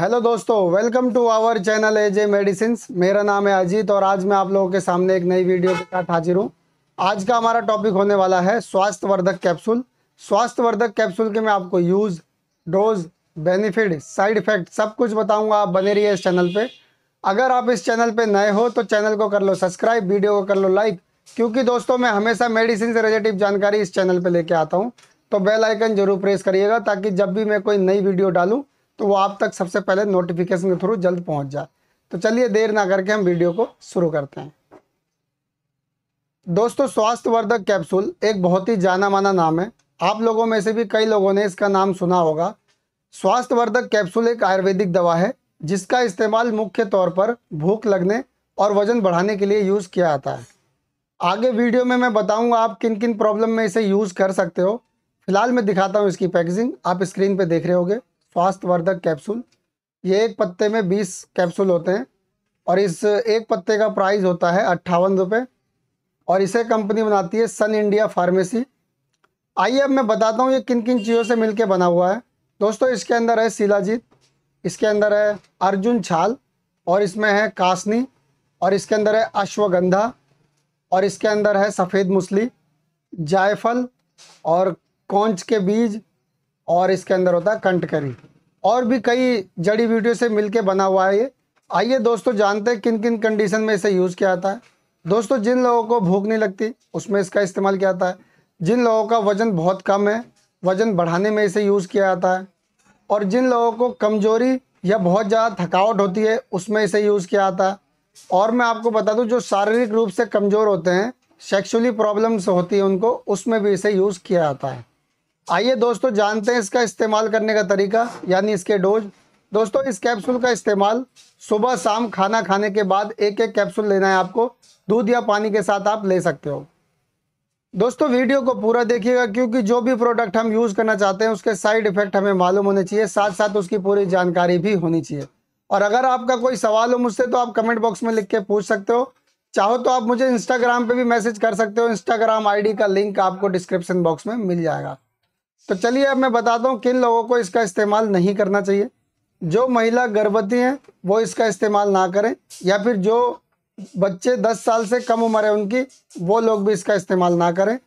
hello दोस्तों welcome to our channel AJ medicine मेरा नाम है अजीत और आज मैं आप लोगों के सामने एक नई वीडियो के साथ हाजिर हूँ आज का हमारा टॉपिक होने वाला है स्वास्थ्यवर्धक कैप्सूल स्वास्थ्यवर्धक कैप्सूल के मैं आपको use dose benefit side effect सब कुछ बताऊँगा आप बने रहिए इस चैनल पर अगर आप इस चैनल पर नए हो तो चैनल को कर लो सब्सक्राइब वीडियो को कर लो लाइक क्योंकि दोस्तों मैं हमेशा मेडिसिन से रिलेटिव जानकारी इस चैनल पर लेके आता हूँ तो बेल आइकन जरूर प्रेस करिएगा ताकि जब भी मैं कोई नई वीडियो डालूँ तो वो आप तक सबसे पहले नोटिफिकेशन के थ्रू जल्द पहुंच जाए तो चलिए देर ना करके हम वीडियो को शुरू करते हैं दोस्तों स्वास्थ्यवर्धक कैप्सूल एक बहुत ही जाना माना नाम है आप लोगों में से भी कई लोगों ने इसका नाम सुना होगा स्वास्थ्यवर्धक कैप्सूल एक आयुर्वेदिक दवा है जिसका इस्तेमाल मुख्य तौर पर भूख लगने और वज़न बढ़ाने के लिए यूज़ किया जाता है आगे वीडियो में मैं बताऊंगा आप किन किन प्रॉब्लम में इसे यूज़ कर सकते हो फिलहाल मैं दिखाता हूँ इसकी पैकेजिंग आप स्क्रीन पे देख रहे होंगे स्वास्थ्यवर्धक कैप्सूल ये एक पत्ते में बीस कैप्सूल होते हैं और इस एक पत्ते का प्राइस होता है अट्ठावन रुपये और इसे कंपनी बनाती है सन इंडिया फार्मेसी आइए अब मैं बताता हूँ ये किन किन चीज़ों से मिलके बना हुआ है दोस्तों इसके अंदर है शिलाजीत इसके अंदर है अर्जुन छाल और इसमें है कासनी और इसके अंदर है अश्वगंधा और इसके अंदर है सफ़ेद मुसली जायफल और कौंच के बीज और इसके अंदर होता है कंट करी और भी कई जड़ी बूटियों से मिलके बना हुआ है ये आइए दोस्तों जानते हैं किन किन कंडीशन में इसे यूज़ किया जाता है दोस्तों जिन लोगों को भूख नहीं लगती उसमें इसका इस्तेमाल किया जाता है जिन लोगों का वज़न बहुत कम है वज़न बढ़ाने में इसे यूज़ किया जाता है और जिन लोगों को कमज़ोरी या बहुत ज़्यादा थकावट होती है उसमें इसे यूज़ किया जाता है और मैं आपको बता दूँ जो शारीरिक रूप से कमज़ोर होते हैं सेक्सुअली प्रॉब्लम्स होती है उनको उसमें भी इसे यूज़ किया जाता है आइए दोस्तों जानते हैं इसका इस्तेमाल करने का तरीका यानी इसके डोज दोस्तों इस कैप्सूल का इस्तेमाल सुबह शाम खाना खाने के बाद एक एक कैप्सूल लेना है आपको दूध या पानी के साथ आप ले सकते हो दोस्तों वीडियो को पूरा देखिएगा क्योंकि जो भी प्रोडक्ट हम यूज़ करना चाहते हैं उसके साइड इफ़ेक्ट हमें मालूम होने चाहिए साथ साथ उसकी पूरी जानकारी भी होनी चाहिए और अगर आपका कोई सवाल हो मुझसे तो आप कमेंट बॉक्स में लिख के पूछ सकते हो चाहो तो आप मुझे इंस्टाग्राम पे भी मैसेज कर सकते हो इंस्टाग्राम आईडी का लिंक आपको डिस्क्रिप्शन बॉक्स में मिल जाएगा तो चलिए अब मैं बताता हूँ किन लोगों को इसका इस्तेमाल नहीं करना चाहिए जो महिला गर्भवती हैं वो इसका इस्तेमाल ना करें या फिर जो बच्चे 10 साल से कम उम्र है उनकी वो लोग भी इसका इस्तेमाल ना करें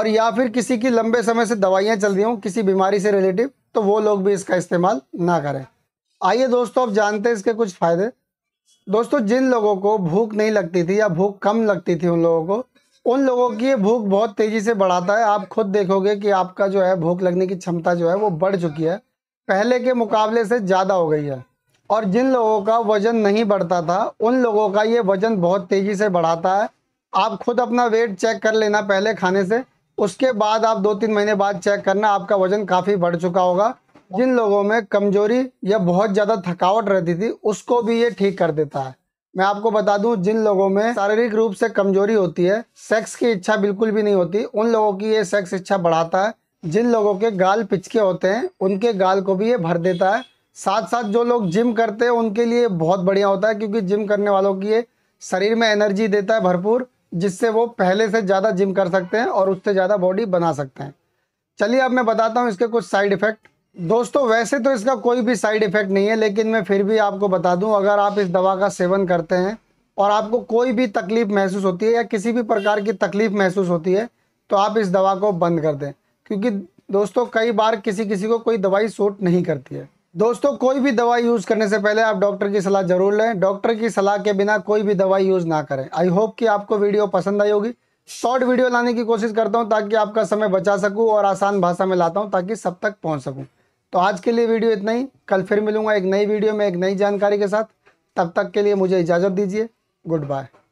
और या फिर किसी की लंबे समय से दवाइयाँ चल रही हों किसी बीमारी से रिलेटिव तो वो लोग भी इसका इस्तेमाल ना करें आइए दोस्तों आप जानते हैं इसके कुछ फ़ायदे दोस्तों जिन लोगों को भूख नहीं लगती थी या भूख कम लगती थी उन लोगों को उन लोगों की भूख बहुत तेज़ी से बढ़ाता है आप खुद देखोगे कि आपका जो है भूख लगने की क्षमता जो है वो बढ़ चुकी है पहले के मुकाबले से ज़्यादा हो गई है और जिन लोगों का वज़न नहीं बढ़ता था उन लोगों का ये वज़न बहुत तेज़ी से बढ़ाता है आप खुद अपना वेट चेक कर लेना पहले खाने से उसके बाद आप दो तीन महीने बाद चेक करना आपका वज़न काफ़ी बढ़ चुका होगा जिन लोगों में कमज़ोरी या बहुत ज़्यादा थकावट रहती थी उसको भी ये ठीक कर देता है मैं आपको बता दूं जिन लोगों में शारीरिक रूप से कमजोरी होती है सेक्स की इच्छा बिल्कुल भी नहीं होती उन लोगों की ये सेक्स इच्छा बढ़ाता है जिन लोगों के गाल पिचके होते हैं उनके गाल को भी ये भर देता है साथ साथ जो लोग जिम करते हैं उनके लिए बहुत बढ़िया होता है क्योंकि जिम करने वालों की ये शरीर में एनर्जी देता है भरपूर जिससे वो पहले से ज़्यादा जिम कर सकते हैं और उससे ज़्यादा बॉडी बना सकते हैं चलिए अब मैं बताता हूँ इसके कुछ साइड इफ़ेक्ट दोस्तों वैसे तो इसका कोई भी साइड इफ़ेक्ट नहीं है लेकिन मैं फिर भी आपको बता दूं अगर आप इस दवा का सेवन करते हैं और आपको कोई भी तकलीफ़ महसूस होती है या किसी भी प्रकार की तकलीफ़ महसूस होती है तो आप इस दवा को बंद कर दें क्योंकि दोस्तों कई बार किसी किसी को कोई दवाई सूट नहीं करती है दोस्तों कोई भी दवाई यूज़ करने से पहले आप डॉक्टर की सलाह ज़रूर लें डॉक्टर की सलाह के बिना कोई भी दवाई यूज़ ना करें आई होप कि आपको वीडियो पसंद आई होगी शॉर्ट वीडियो लाने की कोशिश करता हूं ताकि आपका समय बचा सकूं और आसान भाषा में लाता हूं ताकि सब तक पहुंच सकूं तो आज के लिए वीडियो इतना ही कल फिर मिलूंगा एक नई वीडियो में एक नई जानकारी के साथ तब तक के लिए मुझे इजाज़त दीजिए गुड बाय